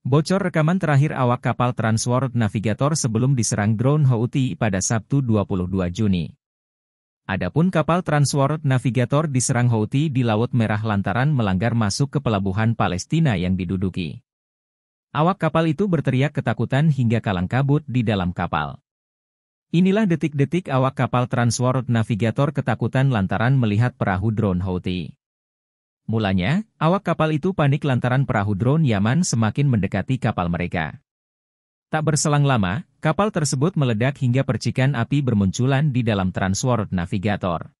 Bocor rekaman terakhir awak kapal Transworld Navigator sebelum diserang drone Houthi pada Sabtu 22 Juni. Adapun kapal Transworld Navigator diserang Houthi di Laut Merah lantaran melanggar masuk ke pelabuhan Palestina yang diduduki. Awak kapal itu berteriak ketakutan hingga kalang kabut di dalam kapal. Inilah detik-detik awak kapal Transworld Navigator ketakutan lantaran melihat perahu drone Houthi. Mulanya, awak kapal itu panik lantaran perahu drone Yaman semakin mendekati kapal mereka. Tak berselang lama, kapal tersebut meledak hingga percikan api bermunculan di dalam transwarod navigator.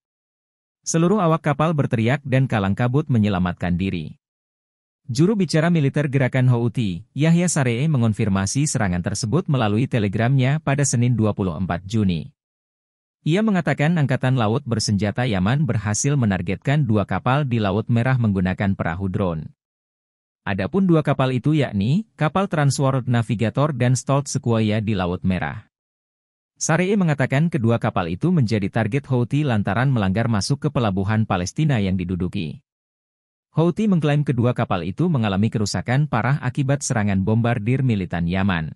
Seluruh awak kapal berteriak dan kalang kabut menyelamatkan diri. Juru bicara militer gerakan Houthi, Yahya Saree mengonfirmasi serangan tersebut melalui telegramnya pada Senin 24 Juni. Ia mengatakan Angkatan Laut bersenjata Yaman berhasil menargetkan dua kapal di Laut Merah menggunakan perahu drone. Adapun dua kapal itu yakni kapal Transworld Navigator dan Stolt Sequoia di Laut Merah. Saree mengatakan kedua kapal itu menjadi target Houthi lantaran melanggar masuk ke pelabuhan Palestina yang diduduki. Houthi mengklaim kedua kapal itu mengalami kerusakan parah akibat serangan bombardir militan Yaman.